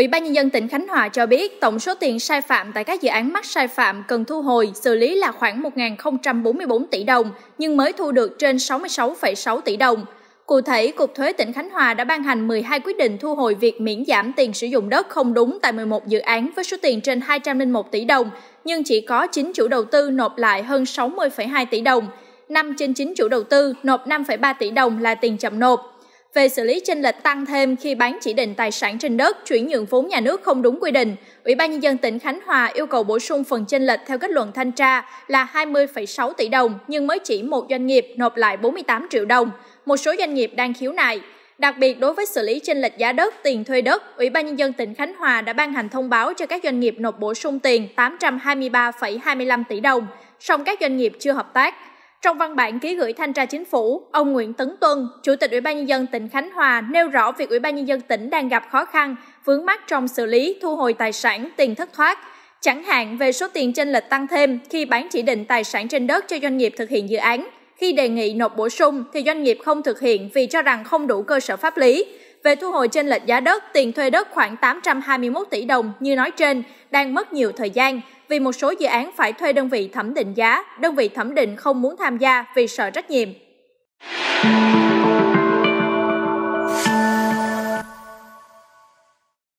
Ủy ban Nhân dân tỉnh Khánh Hòa cho biết tổng số tiền sai phạm tại các dự án mắc sai phạm cần thu hồi, xử lý là khoảng 1.044 tỷ đồng, nhưng mới thu được trên 66,6 tỷ đồng. Cụ thể, Cục Thuế tỉnh Khánh Hòa đã ban hành 12 quyết định thu hồi việc miễn giảm tiền sử dụng đất không đúng tại 11 dự án với số tiền trên 201 tỷ đồng, nhưng chỉ có 9 chủ đầu tư nộp lại hơn 60,2 tỷ đồng. 5 trên 9 chủ đầu tư nộp 5,3 tỷ đồng là tiền chậm nộp về xử lý chênh lệch tăng thêm khi bán chỉ định tài sản trên đất chuyển nhượng vốn nhà nước không đúng quy định, Ủy ban nhân dân tỉnh Khánh Hòa yêu cầu bổ sung phần chênh lệch theo kết luận thanh tra là 20,6 tỷ đồng nhưng mới chỉ một doanh nghiệp nộp lại 48 triệu đồng, một số doanh nghiệp đang khiếu nại. Đặc biệt đối với xử lý chênh lệch giá đất, tiền thuê đất, Ủy ban nhân dân tỉnh Khánh Hòa đã ban hành thông báo cho các doanh nghiệp nộp bổ sung tiền 823,25 tỷ đồng, song các doanh nghiệp chưa hợp tác. Trong văn bản ký gửi thanh tra chính phủ, ông Nguyễn Tấn Tuân, Chủ tịch Ủy ban nhân dân tỉnh Khánh Hòa nêu rõ việc Ủy ban nhân dân tỉnh đang gặp khó khăn, vướng mắc trong xử lý thu hồi tài sản, tiền thất thoát, chẳng hạn về số tiền chênh lệch tăng thêm khi bán chỉ định tài sản trên đất cho doanh nghiệp thực hiện dự án. Khi đề nghị nộp bổ sung thì doanh nghiệp không thực hiện vì cho rằng không đủ cơ sở pháp lý. Về thu hồi chênh lệch giá đất, tiền thuê đất khoảng 821 tỷ đồng như nói trên đang mất nhiều thời gian, vì một số dự án phải thuê đơn vị thẩm định giá, đơn vị thẩm định không muốn tham gia vì sợ trách nhiệm.